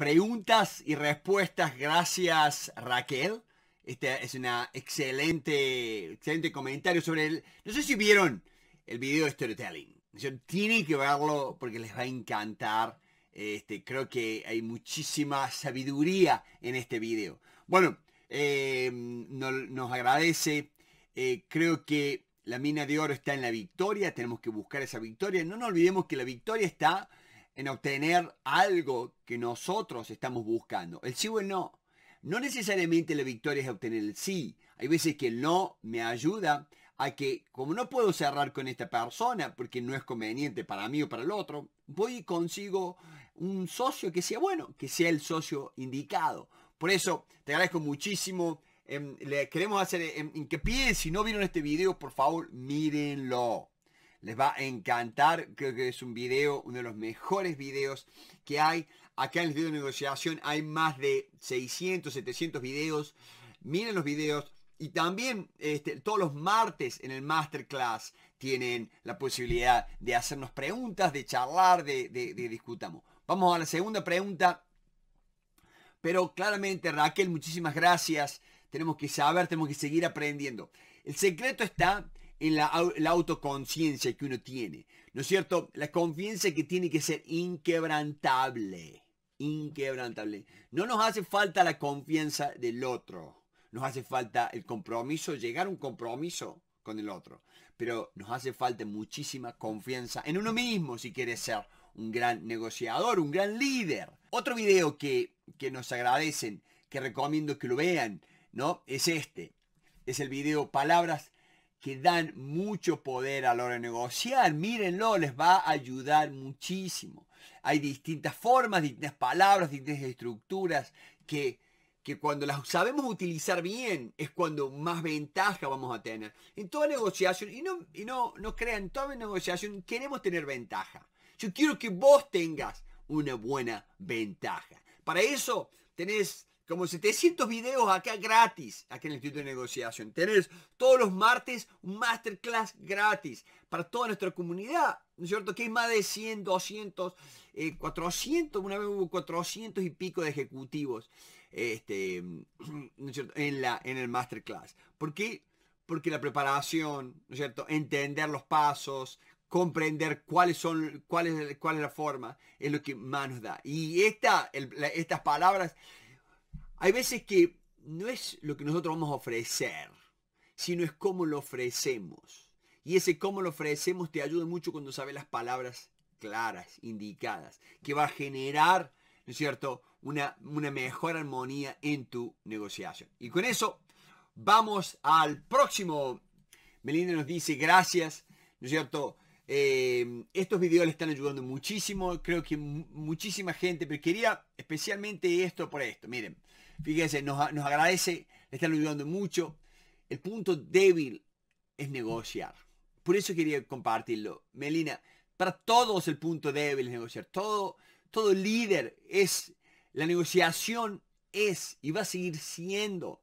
preguntas y respuestas. Gracias, Raquel. Este es una excelente, excelente comentario sobre el... No sé si vieron el video de Storytelling. Tienen que verlo porque les va a encantar. Este, creo que hay muchísima sabiduría en este video. Bueno, em, nos agradece. Eh, creo que la mina de oro está en la victoria. Tenemos que buscar esa victoria. No nos olvidemos que la victoria está en obtener algo que nosotros estamos buscando. El sí o el no. No necesariamente la victoria es obtener el sí. Hay veces que el no me ayuda a que, como no puedo cerrar con esta persona porque no es conveniente para mí o para el otro, voy y consigo un socio que sea bueno, que sea el socio indicado. Por eso te agradezco muchísimo. Em, le queremos hacer que em, piden, Si no vieron este video, por favor, mírenlo. Les va a encantar, creo que es un video, uno de los mejores videos que hay. Acá en el video de negociación hay más de 600, 700 videos. Miren los videos. Y también este, todos los martes en el masterclass tienen la posibilidad de hacernos preguntas, de charlar, de, de discutamos. Vamos a la segunda pregunta. Pero claramente, Raquel, muchísimas gracias. Tenemos que saber, tenemos que seguir aprendiendo. El secreto está en la, autoconciencia que uno tiene. ¿No es cierto? La confianza que tiene que ser inquebrantable. Inquebrantable. No nos hace falta la confianza del otro. Nos hace falta el compromiso, llegar a un compromiso con el otro. Pero nos hace falta muchísima confianza en uno mismo si quieres ser un gran negociador, un gran líder. Otro video que, que nos agradecen, que recomiendo que lo vean, ¿no? Es este. Es el video Palabras que dan mucho poder a la hora de negociar. Mírenlo, les va a ayudar muchísimo. Hay distintas formas, distintas palabras, distintas estructuras que, que cuando las sabemos utilizar bien es cuando más ventaja vamos a tener. En toda negociación, y no, no, no crean, en toda negociación queremos tener ventaja. Yo quiero que vos tengas una buena ventaja. Para eso tenés como 700 videos acá gratis, acá en el Instituto de Negociación. Tenés todos los martes un masterclass gratis para toda nuestra comunidad, ¿no es cierto? Que hay más de 100, 200, 400, una vez hubo 400 y pico de ejecutivos este, En, la, en el masterclass. ¿Por qué? Porque la preparación, ¿no es cierto? Entender los pasos, comprender cuáles son, cuál es, cuál es la forma, es lo que más nos da. Y esta, estas palabras hay veces que no es lo que nosotros vamos a ofrecer, sino es cómo lo ofrecemos. Y ese cómo lo ofrecemos te ayuda mucho cuando sabes las palabras claras, indicadas, que va a generar, ¿no es cierto?, una, mejor armonía en tu negociación. Y con eso, vamos al próximo. Melinda nos dice gracias, ¿no es cierto? Eh, estos videos le están ayudando muchísimo, creo que muchísima gente, pero quería especialmente esto por esto. Miren, fíjense, nos, agradece, le están ayudando mucho. El punto débil es negociar. Por eso quería compartirlo. Melina, para todos el punto débil es negociar. Todo, todo líder es, la negociación es y va a seguir siendo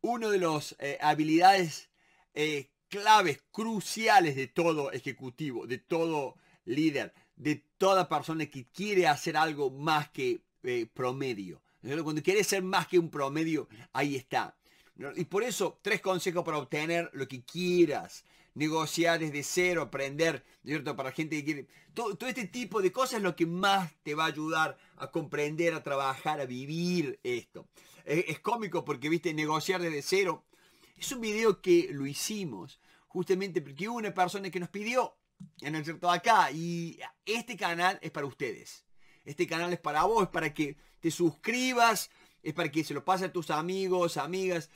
uno de las eh, habilidades eh, claves cruciales de todo ejecutivo, de todo líder, de toda persona que quiere hacer algo más que eh, promedio. Cuando quiere ser más que un promedio, ahí está. Y por eso, tres consejos para obtener lo que quieras. Negociar desde cero, aprender, ¿cierto? Para gente que quiere... Todo, este tipo de cosas es lo que más te va a ayudar a comprender, a trabajar, a vivir esto. es cómico porque, viste, negociar desde cero. Es un video que lo hicimos justamente porque una persona que nos pidió, en el cierto?, acá. Y este canal es para ustedes. Este canal es para vos, es para que te suscribas, es para que se lo pase a tus amigos, amigas.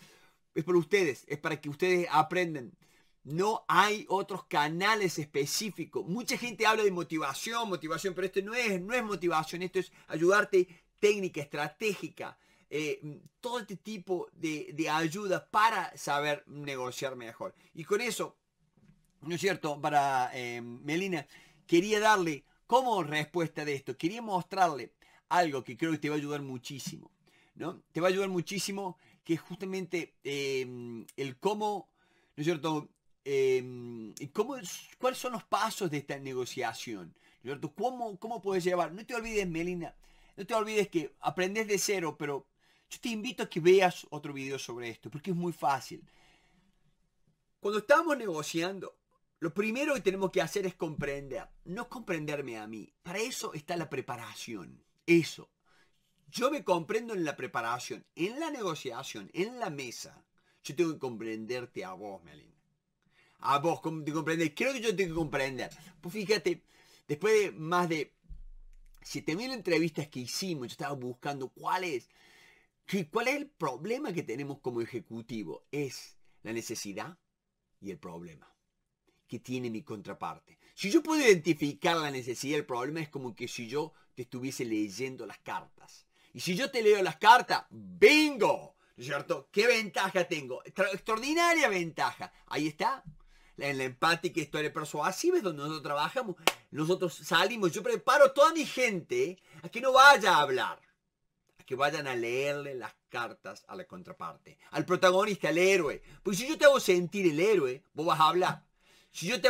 Es para ustedes, es para que ustedes aprendan. No hay otros canales específicos. Mucha gente habla de motivación, motivación, pero esto no es, no es motivación, esto es ayudarte técnica, estratégica, eh, mm, todo este tipo de, de ayuda para saber negociar mejor. Y con eso, ¿no es cierto? Para eh, Melina, quería darle como respuesta de esto, quería mostrarle algo que creo que te va a ayudar muchísimo, ¿no? Te va a ayudar muchísimo que justamente eh, el cómo, ¿no es cierto? cómo, ¿Cuáles son los pasos de esta negociación? ¿Cómo, ¿Cómo puedes llevar? No te olvides, Melina, no te olvides que aprendes de cero, pero yo te invito a que veas otro video sobre esto, porque es muy fácil. Cuando estamos negociando, lo primero que tenemos que hacer es comprender, no comprenderme a mí. Para eso está la preparación. Eso. Yo me comprendo en la preparación, en la negociación, en la mesa. Yo tengo que comprenderte a vos, Melina. A vos, como te comprendes? Creo que yo tengo que comprender. Pues fíjate, después de más de 7000 entrevistas que hicimos, yo estaba buscando cuál es cuál es el problema que tenemos como ejecutivo? Es la necesidad y el problema que tiene mi contraparte. Si yo puedo identificar la necesidad y el problema, es como que si yo te estuviese leyendo las cartas. Y si yo te leo las cartas, ¡bingo! ¿No es cierto? ¿Qué ventaja tengo? Extraordinaria ventaja. Ahí está. En la empática historia persuasiva es donde nosotros trabajamos. Nosotros salimos. Yo preparo toda mi gente a que no vaya a hablar que vayan a leerle las cartas a la contraparte, al protagonista, al héroe. Porque si yo te hago sentir el héroe, vos vas a hablar. Si yo te,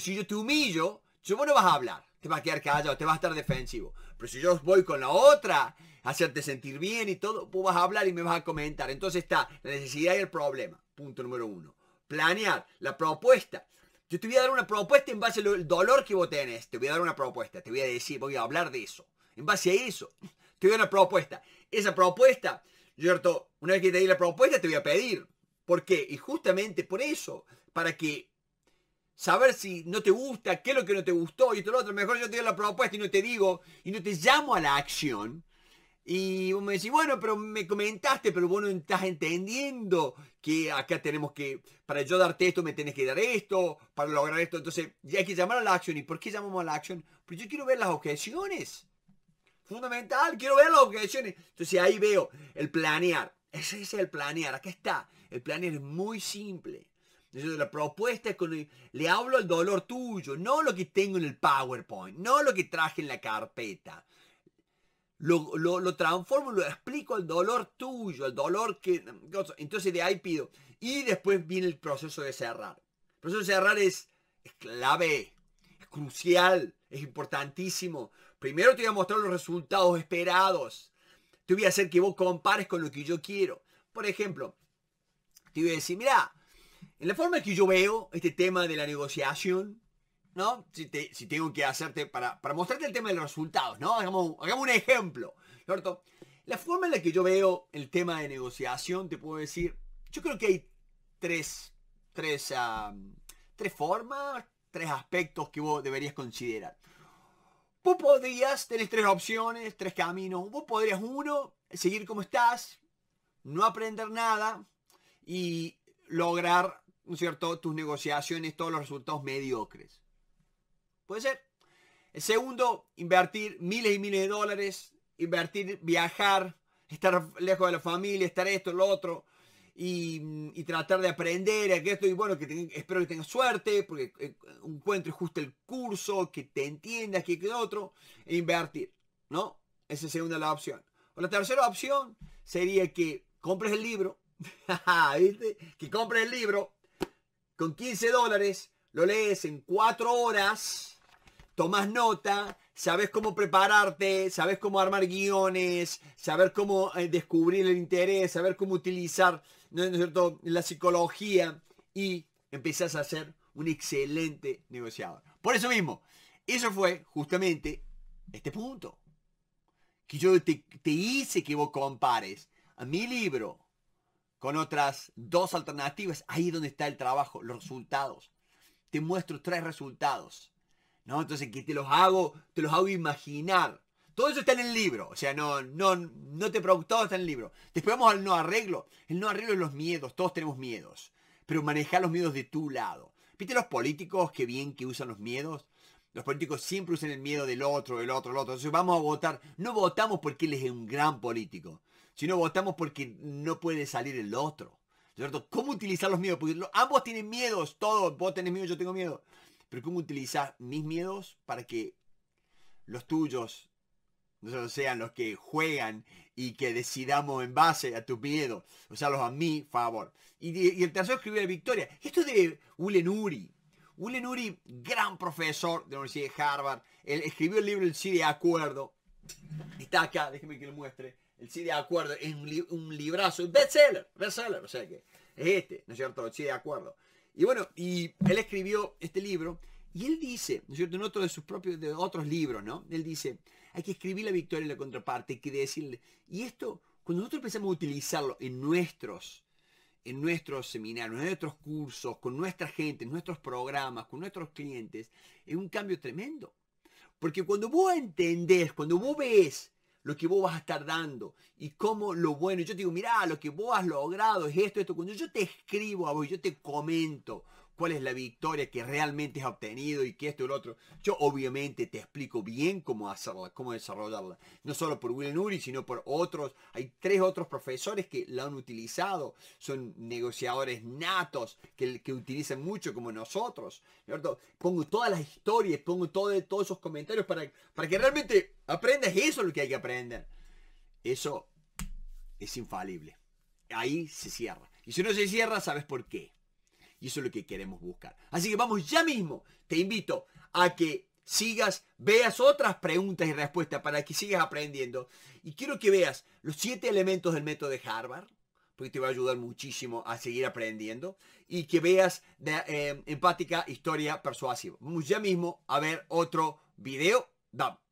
si yo te humillo, vos no vas a hablar. Te vas a quedar callado, te vas a estar defensivo. Pero si yo voy con la otra, hacerte sentir bien y todo, vos vas a hablar y me vas a comentar. Entonces está la necesidad y el problema. Punto número uno. Planear la propuesta. Yo te voy a dar una propuesta en base al dolor que vos tenés. Te voy a dar una propuesta. Te voy a decir, voy a hablar de eso. En base a eso, te doy una propuesta. Esa propuesta, ¿cierto? una vez que te di la propuesta, te voy a pedir. ¿Por qué? Y justamente por eso, para que saber si no te gusta, qué es lo que no te gustó y todo lo otro. Mejor yo te doy la propuesta y no te digo, y no te llamo a la acción. Y vos me decís, bueno, pero me comentaste, pero vos no estás entendiendo que acá tenemos que, para yo darte esto, me tenés que dar esto, para lograr esto. Entonces, ya hay que llamar a la acción. ¿Y por qué llamamos a la acción? Porque yo quiero ver las objeciones. Fundamental, quiero ver las objeciones. Entonces ahí veo el planear. Ese es el planear, acá está. El planear es muy simple. Entonces, la propuesta es con le hablo al dolor tuyo, no lo que tengo en el PowerPoint, no lo que traje en la carpeta. Lo, lo transformo, lo explico al dolor tuyo, El dolor que... Entonces de ahí pido. Y después viene el proceso de cerrar. El proceso de cerrar es, es clave, es crucial, es importantísimo. Primero te voy a mostrar los resultados esperados. Te voy a hacer que vos compares con lo que yo quiero. Por ejemplo, te voy a decir, mira, en la forma en que yo veo este tema de la negociación, ¿no? Si, tengo que hacerte, para, mostrarte el tema de los resultados, ¿no? Hagamos, un ejemplo, La forma en la que yo veo el tema de negociación, te puedo decir, yo creo que hay tres, tres, tres formas, tres aspectos que vos deberías considerar. Vos podrías, tener tres opciones, tres caminos. Vos podrías, uno, seguir como estás, no aprender nada y lograr, ¿no cierto?, tus negociaciones, todos los resultados mediocres. Puede ser. El segundo, invertir miles y miles de dólares, invertir, viajar, estar lejos de la familia, estar esto, lo otro, Mm, y, tratar de aprender a que esto y bueno, que espero que tengas suerte, porque eh, encuentres justo el curso, que te entiendas, que que otro, e invertir, ¿no? Esa sería la opción. O la tercera opción sería que compres el libro, Que compres el libro con 15 dólares, lo lees en cuatro horas, tomás nota, sabes cómo prepararte, sabes cómo armar guiones, saber cómo eh, descubrir el interés, saber cómo utilizar la psicología y empezás a ser un excelente negociador. Por eso mismo, eso fue justamente este punto. Que yo te, te hice que vos compares a mi libro con otras dos alternativas. Ahí es donde está el trabajo, los resultados. Te muestro tres resultados ¿no? Entonces que te los hago, te los hago imaginar. Todo eso está en el libro, o sea, no, no, no te preocupes, todo está en el libro. Después vamos al no arreglo. El no arreglo es los miedos, todos tenemos miedos, pero manejar los miedos de tu lado. ¿Viste los políticos que bien que usan los miedos? Los políticos siempre usan el miedo del otro, del otro, del otro. Entonces vamos a votar. No votamos porque él es un gran político, sino votamos porque no puede salir el otro. ¿Cierto? ¿Cómo utilizar los miedos? Porque ambos tienen miedos, todos, vos tenés miedo, yo tengo miedo. Pero cómo utilizar mis miedos para que los tuyos no sean los que juegan y que decidamos en base a tus miedos, O sea, los a mi favor. Y, el tercero escribió la victoria. Esto es de Ulen Uri. Ulen Uri, gran profesor de la Universidad de Harvard, él escribió el libro El Sí de Acuerdo. Está acá, déjeme que lo muestre. El Sí de Acuerdo es un, librazo, un librazo, bestseller, bestseller, o sea que es este, ¿no es cierto? El Sí de Acuerdo. Y bueno, y él escribió este libro y él dice, ¿no es cierto?, en otro de sus propios, de otros libros, ¿no? Él dice, hay que escribir la victoria y la contraparte, hay que decirle, y esto, cuando nosotros empezamos a utilizarlo en nuestros, en nuestros seminarios, en nuestros cursos, con nuestra gente, en nuestros programas, con nuestros clientes, es un cambio tremendo. Porque cuando vos entendés, cuando vos ves lo que vos vas a estar dando y cómo lo bueno. Yo te digo, mirá, lo que vos has logrado es esto, esto. Cuando yo te escribo a vos, yo te comento cuál es la victoria que realmente has obtenido y que esto y lo otro. Yo obviamente te explico bien cómo hacerla, cómo desarrollarla. No solo por Will Nuri, sino por otros. Hay tres otros profesores que la han utilizado. Son negociadores natos que, utilizan mucho como nosotros. Pongo todas las historias, pongo todos esos comentarios para, para que realmente aprendas eso lo que hay que aprender. Eso es infalible. Ahí se cierra. Y si no se cierra, ¿sabes por qué? Y eso es lo que queremos buscar. Así que vamos ya mismo. Te invito a que sigas, veas otras preguntas y respuestas para que sigas aprendiendo. Y quiero que veas los siete elementos del método de Harvard, porque te va a ayudar muchísimo a seguir aprendiendo. Y que veas de, eh, empática, historia persuasiva. Vamos ya mismo a ver otro video. Vamos.